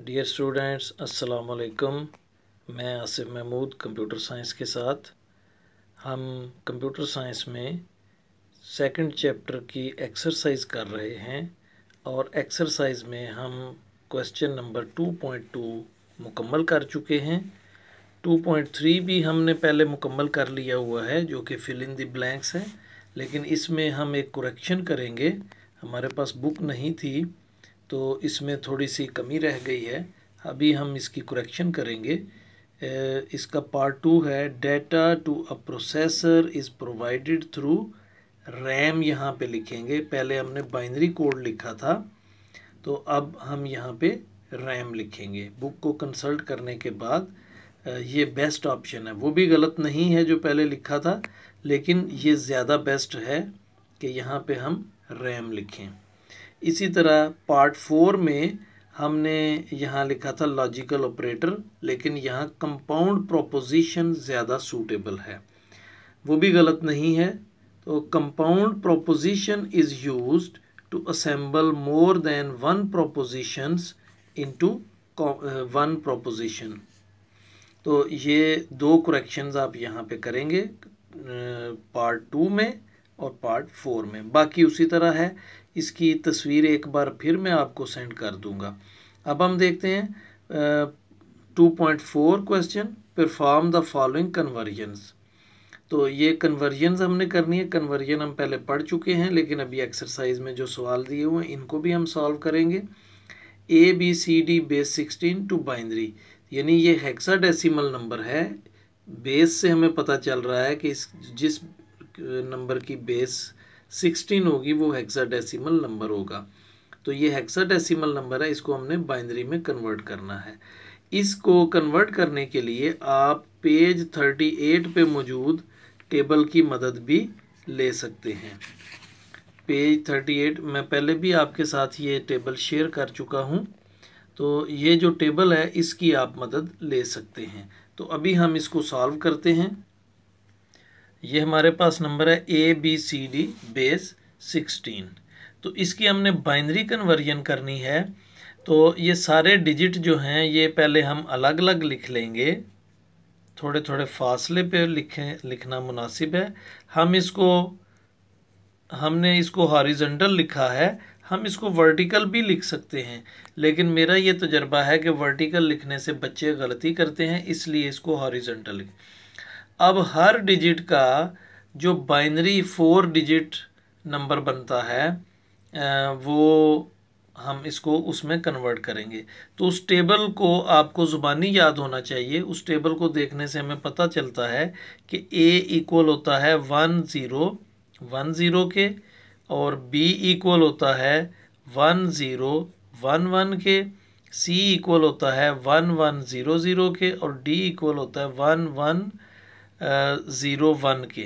dear students अस्सलाम वालेकुम मैं आसिफ महमूद कंप्यूटर साइंस के साथ हम कंप्यूटर साइंस में सेकंड चैप्टर की एक्सरसाइज कर रहे हैं और एक्सरसाइज में हम क्वेश्चन नंबर 2.2 मुकम्मल कर चुके हैं 2.3 भी हमने पहले मुकम्मल कर लिया हुआ है जो कि फिल इन द ब्लैंक्स है लेकिन इसमें हम एक करेक्शन करेंगे हमारे पास बुक नहीं थी तो इसमें थोड़ी सी कमी रह गई है अभी हम इसकी करेक्शन करेंगे इसका पार्ट टू है data to a processor is provided through RAM यहाँ पे लिखेंगे पहले हमने बाइनरी कोड लिखा था तो अब हम यहाँ पे रैम लिखेंगे बुक को कंसल्ट करने के बाद ये बेस्ट ऑप्शन है वो भी गलत नहीं है जो पहले लिखा था लेकिन ये ज़्यादा बेस्ट है कि यहाँ पे हम रैम लिखें इसी तरह पार्ट फोर में हमने यहाँ लिखा था लॉजिकल ऑपरेटर लेकिन यहाँ कंपाउंड प्रोपोजिशन ज़्यादा सूटेबल है वो भी गलत नहीं है तो compound proposition is use to assemble more than one propositions into one proposition तो ये दो करेक्शंस आप यहाँ पे करेंगे पार्ट uh, टू में और पार्ट फोर में बाकी उसी तरह है इसकी तस्वीर एक बार फिर मैं आपको सेंड कर दूंगा अब हम देखते हैं two point four question perform the following conversions तो ये कन्वर्जनस हमने करनी है कन्वर्जन हम पहले पढ़ चुके हैं लेकिन अभी एक्सरसाइज में जो सवाल दिए हुए हैं इनको भी हम सॉल्व करेंगे A B C D base sixteen to binary यानी ये हेक्सा डेसीमल नंबर है बेस से हमें पता चल रहा है कि इस जिस नंबर की बेस सिक्सटीन होगी वो हेक्साडेसिमल नंबर होगा तो ये हेक्साडेसिमल नंबर है इसको हमने बाइनरी में कन्वर्ट करना है इसको कन्वर्ट करने के लिए आप पेज थर्टी एट पे मौजूद टेबल की मदद भी ले सकते हैं पेज थर्टी एट मैं पहले भी आपके साथ ये टेबल शेयर कर चुका हूँ तो ये जो टेबल है इसकी आप मदद ले सकते हैं तो अभी हम इसको सॉल्व करते हैं ये हमारे पास नंबर है A B C D base sixteen तो इसकी हमने बाइनरी कन्वर्जन करनी है तो ये सारे डिजिट जो हैं ये पहले हम अलग अलग लिख लेंगे थोड़े थोड़े फासले पे लिखें लिखना मुनासिब है हम इसको हमने इसको हॉरिजेंटल लिखा है हम इसको वर्टिकल भी लिख सकते हैं लेकिन मेरा ये तजर्बा है कि वर्टिकल लिखने से बच्चे गलती करते हैं इसलिए इसको हॉरिजेंटल लिख अब हर डिजिट का जो बाइनरी फोर डिजिट नंबर बनता है वो हम इसको उसमें कन्वर्ट करेंगे तो उस टेबल को आपको ज़ुबानी याद होना चाहिए उस टेबल को देखने से हमें पता चलता है कि ए इक्वल होता है वन ज़ीरो वन ज़ीरो के और बी इक्वल होता है वन ज़ीरो वन वन के सी इक्वल होता है वन वन ज़ीरो ज़ीरो के और डी इक्वल होता है वन वन ज़ीरो वन के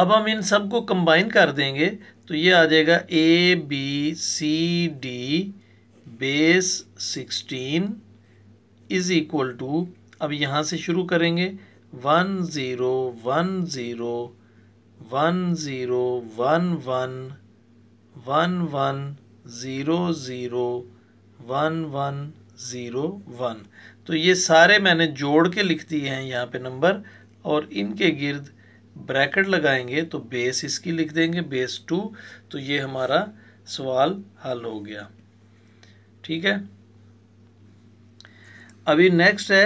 अब हम इन सब को कंबाइन कर देंगे तो ये आ जाएगा A B C D base sixteen is equal to अब यहाँ से शुरू करेंगे one zero one zero one zero one one one one zero zero one one zero one तो ये सारे मैंने जोड़ के लिख दिए हैं यहाँ पे नंबर और इनके गिर्द ब्रैकेट लगाएंगे तो बेस इसकी लिख देंगे बेस टू तो ये हमारा सवाल हल हो गया ठीक है अभी नेक्स्ट है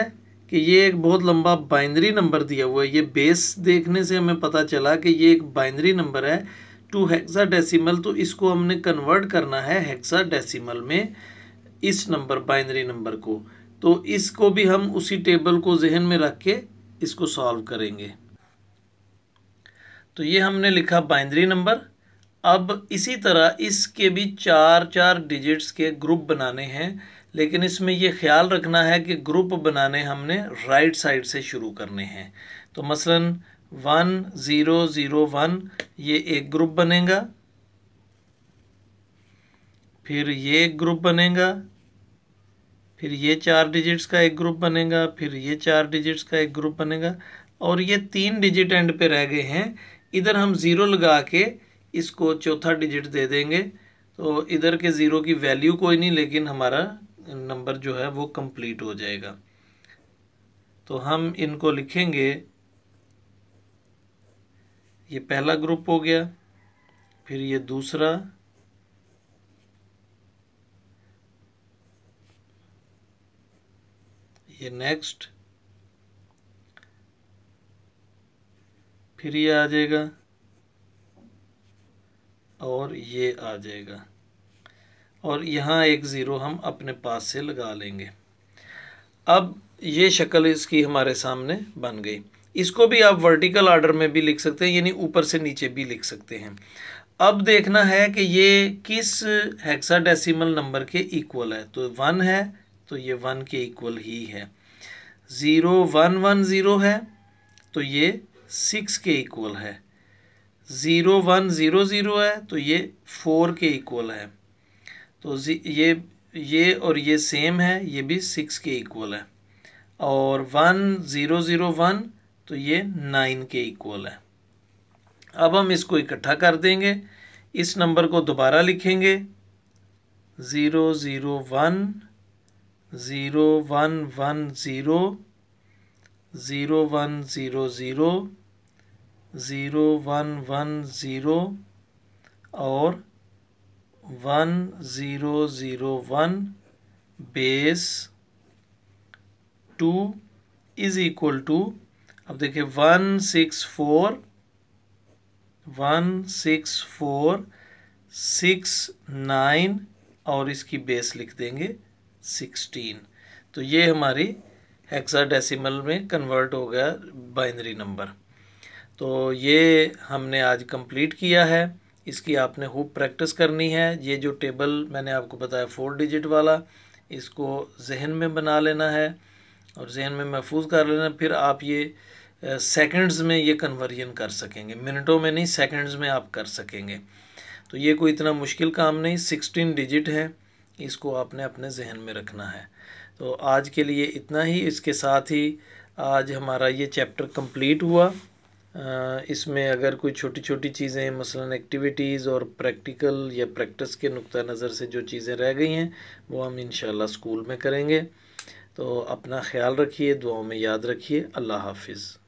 कि ये एक बहुत लंबा बाइनरी नंबर दिया हुआ है ये बेस देखने से हमें पता चला कि ये एक बाइनरी नंबर है टू हेक्सा डेसीमल तो इसको हमने कन्वर्ट करना है हेक्सा डेसीमल में इस नंबर बाइनरी नंबर को तो इसको भी हम उसी टेबल को जहन में रख के इसको सॉल्व करेंगे तो ये हमने लिखा बाइंड्री नंबर अब इसी तरह इसके भी चार चार डिजिट्स के ग्रुप बनाने हैं लेकिन इसमें ये ख्याल रखना है कि ग्रुप बनाने हमने राइट साइड से शुरू करने हैं तो मसलन वन ज़ीरो ज़ीरो वन ये एक ग्रुप बनेगा फिर ये एक ग्रुप बनेगा फिर ये चार डिजिट्स का एक ग्रुप बनेगा फिर ये चार डिजिट्स का एक ग्रुप बनेगा और ये तीन डिजिट एंड पे रह गए हैं इधर हम ज़ीरो लगा के इसको चौथा डिजिट दे देंगे तो इधर के ज़ीरो की वैल्यू कोई नहीं लेकिन हमारा नंबर जो है वो कंप्लीट हो जाएगा तो हम इनको लिखेंगे ये पहला ग्रुप हो गया फिर ये दूसरा ये नेक्स्ट फिर ये आ जाएगा और ये आ जाएगा और यहाँ एक ज़ीरो हम अपने पास से लगा लेंगे अब ये शक्ल इसकी हमारे सामने बन गई इसको भी आप वर्टिकल आर्डर में भी लिख सकते हैं यानी ऊपर से नीचे भी लिख सकते हैं अब देखना है कि ये किस हेक्साडेसिमल नंबर के इक्वल है तो वन है तो ये वन के इक्वल ही है ज़ीरो वन वन ज़ीरो है तो ये सिक्स के इक्वल है ज़ीरो वन ज़ीरो ज़ीरो है तो ये फोर के इक्वल है तो ये ये और ये सेम है ये भी सिक्स के इक्वल है और वन ज़ीरो ज़ीरो वन तो ये नाइन के इक्वल है अब हम इसको इकट्ठा कर देंगे इस नंबर को दोबारा लिखेंगे zero zero one zero one one zero zero one zero zero zero one one zero और one zero zero one base two is equal to अब देखिए one six four one six four six nine और इसकी base लिख देंगे sixteen तो ये हमारी हेक्साडेसिमल में कन्वर्ट हो गया बाइनरी नंबर तो ये हमने आज कंप्लीट किया है इसकी आपने खूब प्रैक्टिस करनी है ये जो टेबल मैंने आपको बताया फोर डिजिट वाला इसको जहन में बना लेना है और जहन में महफूज कर लेना फिर आप ये सेकंड्स में ये कन्वर्जन कर सकेंगे मिनटों में नहीं सेकंड्स में आप कर सकेंगे तो ये कोई इतना मुश्किल काम नहीं सिक्सटीन डिजिट हैं इसको आपने अपने जहन में रखना है तो आज के लिए इतना ही इसके साथ ही आज हमारा ये चैप्टर कंप्लीट हुआ इसमें अगर कोई छोटी छोटी चीज़ें मसलन एक्टिविटीज़ और प्रैक्टिकल या प्रैक्टिस के नुक़ नज़र से जो चीज़ें रह गई हैं वो हम इन स्कूल में करेंगे तो अपना ख्याल रखिए दुआओं में याद रखिए अल्लाह हाफिज़